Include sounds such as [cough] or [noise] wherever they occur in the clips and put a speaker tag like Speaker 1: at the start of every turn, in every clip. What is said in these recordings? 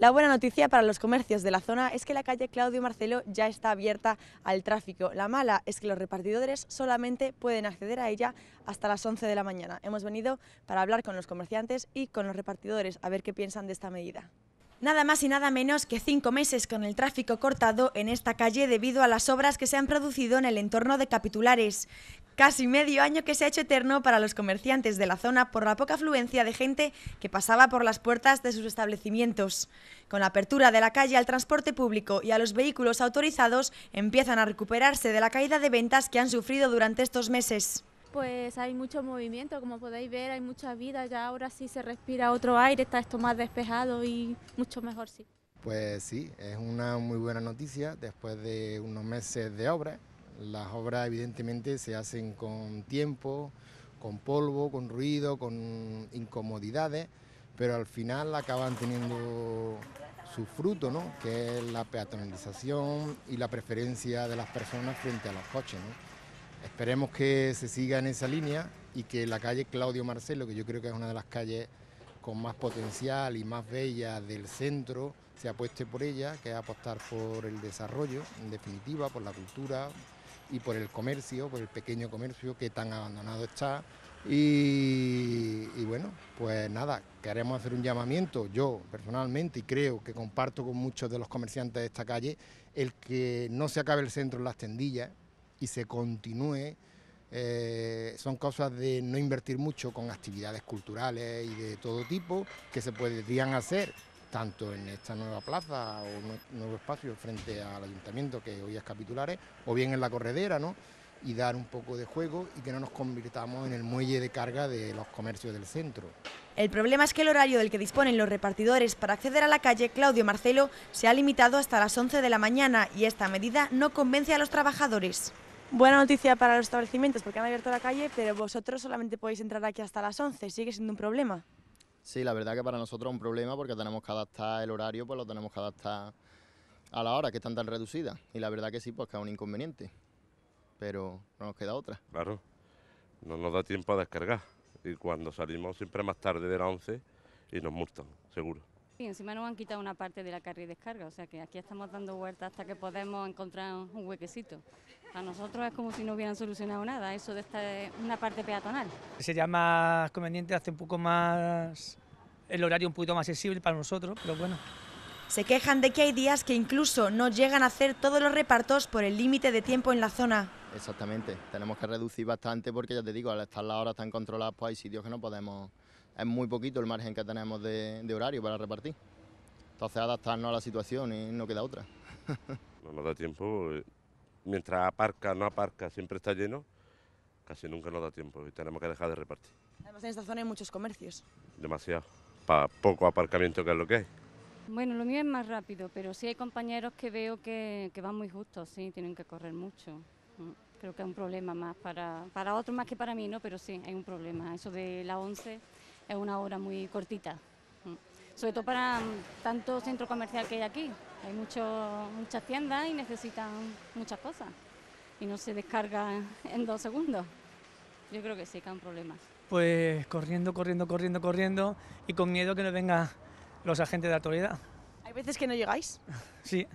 Speaker 1: La buena noticia para los comercios de la zona es que la calle Claudio Marcelo ya está abierta al tráfico. La mala es que los repartidores solamente pueden acceder a ella hasta las 11 de la mañana. Hemos venido para hablar con los comerciantes y con los repartidores a ver qué piensan de esta medida. Nada más y nada menos que cinco meses con el tráfico cortado en esta calle debido a las obras que se han producido en el entorno de Capitulares. Casi medio año que se ha hecho eterno para los comerciantes de la zona por la poca afluencia de gente que pasaba por las puertas de sus establecimientos. Con la apertura de la calle al transporte público y a los vehículos autorizados, empiezan a recuperarse de la caída de ventas que han sufrido durante estos meses. Pues hay mucho movimiento, como podéis ver, hay mucha vida, ya ahora sí se respira otro aire, está esto más despejado y mucho mejor sí.
Speaker 2: Pues sí, es una muy buena noticia después de unos meses de obra las obras evidentemente se hacen con tiempo, con polvo, con ruido, con incomodidades, pero al final acaban teniendo su fruto, ¿no? que es la peatonalización y la preferencia de las personas frente a los coches. Esperemos que se siga en esa línea y que la calle Claudio Marcelo, que yo creo que es una de las calles con más potencial y más bella del centro, se apueste por ella, que es apostar por el desarrollo, en definitiva, por la cultura, y por el comercio, por el pequeño comercio que tan abandonado está. Y, bueno, pues nada, queremos hacer un llamamiento, yo personalmente, y creo que comparto con muchos de los comerciantes de esta calle, el que no se acabe el centro en las tendillas y se continúe. Eh, son cosas de no invertir mucho con actividades culturales y de todo tipo que se podrían hacer tanto en esta nueva plaza o nuevo espacio frente al ayuntamiento, que hoy es capitulares, o bien en la corredera, y dar un poco de juego y que no nos convirtamos en el muelle de carga de los comercios del centro.
Speaker 1: El problema es que el horario del que disponen los repartidores para acceder a la calle Claudio Marcelo se ha limitado hasta las 11 de la mañana y esta medida no convence a los trabajadores. Buena noticia para los establecimientos porque han abierto la calle, pero vosotros solamente podéis entrar aquí hasta las 11, sigue siendo un problema.
Speaker 2: Sí, la verdad que para nosotros es un problema porque tenemos que adaptar el horario, pues lo tenemos que adaptar a la hora, que están tan reducidas. Y la verdad que sí, pues que es un inconveniente. Pero no nos queda otra.
Speaker 3: Claro, no nos da tiempo a descargar. Y cuando salimos siempre más tarde de las 11 y nos multan, seguro
Speaker 1: y encima nos han quitado una parte de la carrera y descarga, o sea que aquí estamos dando vueltas hasta que podemos encontrar un huequecito. A nosotros es como si no hubieran solucionado nada, eso de esta una parte peatonal. Sería más conveniente hacer un poco más el horario un poquito más accesible para nosotros, pero bueno. Se quejan de que hay días que incluso no llegan a hacer todos los repartos por el límite de tiempo en la zona.
Speaker 2: Exactamente, tenemos que reducir bastante porque ya te digo, al estar las horas tan controladas, pues hay sitios que no podemos es muy poquito el margen que tenemos de, horario para repartir. Entonces adaptarnos a la situación y no queda otra. [laughs]
Speaker 3: no nos da tiempo, eh, mientras aparca, no aparca, siempre está lleno, casi nunca nos da tiempo y tenemos que dejar de repartir.
Speaker 1: Además en esta zona hay muchos comercios.
Speaker 3: Demasiado, para poco aparcamiento que es lo que hay.
Speaker 1: Bueno, lo mío es más rápido, pero sí hay compañeros que veo que, van muy justos, sí, tienen que correr mucho. Mm, creo que es un problema más para, para otros más que para mí, ¿no? Pero sí, hay un problema. Eso de la 11 es una hora muy cortita. Mm. Sobre todo para mm, tanto centro comercial que hay aquí. Hay mucho, muchas tiendas y necesitan muchas cosas. Y no se descarga [laughs] en dos segundos. Yo creo que sí, que un problemas. Pues corriendo, corriendo, corriendo, corriendo y con miedo que nos vengan los agentes de autoridad. ¿Hay veces que no llegáis? [laughs] Sí,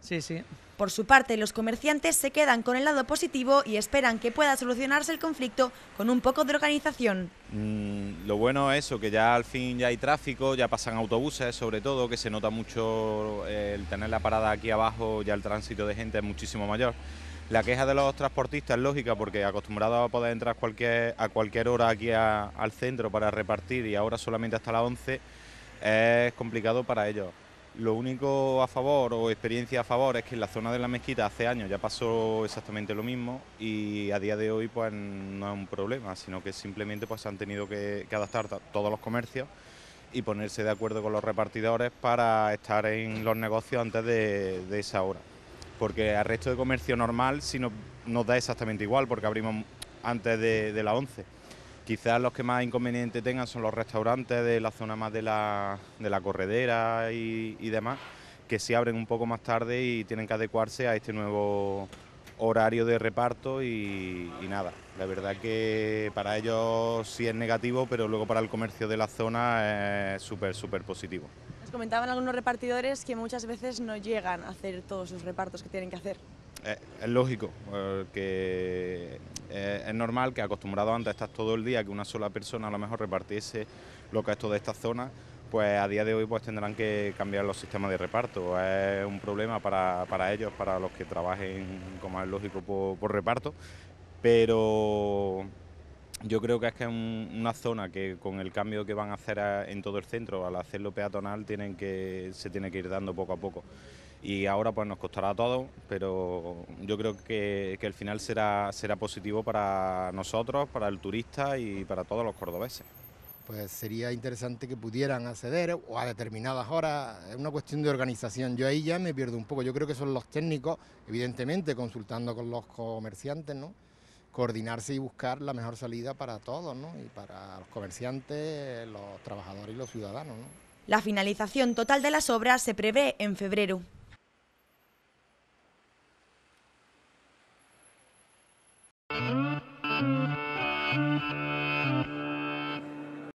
Speaker 1: sí, sí. Por su parte, los comerciantes se quedan con el lado positivo y esperan que pueda solucionarse el conflicto con un poco de organización. Mm,
Speaker 3: lo bueno es eso, que ya al fin ya hay tráfico, ya pasan autobuses sobre todo, que se nota mucho eh, el tener la parada aquí abajo, ya el tránsito de gente es muchísimo mayor. La queja de los transportistas es lógica porque acostumbrados a poder entrar a cualquier hora aquí al centro para repartir y ahora solamente hasta las 11 es complicado para ellos. Lo único a favor o experiencia a favor es que en la zona de la mezquita hace años ya pasó exactamente lo mismo y a día de hoy pues no es un problema, sino que simplemente pues han tenido que, adaptar todos los comercios y ponerse de acuerdo con los repartidores para estar en los negocios antes de, esa hora. Porque al resto de comercio normal nos da exactamente igual porque abrimos antes de, de las 11. Quizás los que más inconveniente tengan son los restaurantes de la zona más de la, corredera y, demás, que se abren un poco más tarde y tienen que adecuarse a este nuevo horario de reparto y, y, nada. La verdad que para ellos sí es negativo, pero luego para el comercio de la zona es súper, súper positivo.
Speaker 1: Nos comentaban algunos repartidores que muchas veces no llegan a hacer todos los repartos que tienen que hacer
Speaker 3: es, lógico, que es, normal que acostumbrado antes a estar todo el día, que una sola persona a lo mejor repartiese lo que es de esta zona, pues a día de hoy pues tendrán que cambiar los sistemas de reparto. Es un problema para, ellos, para los que trabajen, como es lógico, por, reparto, pero yo creo que es que es una zona que con el cambio que van a hacer en todo el centro, al hacerlo peatonal, tienen se tiene que ir dando poco a poco y ahora pues nos costará todo... pero yo creo que, que el final será, será positivo para nosotros, para el turista y para todos los cordobeses
Speaker 2: pues sería interesante que pudieran acceder o a determinadas horas. Es una cuestión de organización. Yo ahí ya me pierdo un poco. Yo creo que son los técnicos, evidentemente, consultando con los comerciantes, ¿no? Coordinarse y buscar la mejor salida para todos, ¿no? Y para los comerciantes, los trabajadores y los ciudadanos, ¿no?
Speaker 1: La finalización total de las obras se prevé en febrero.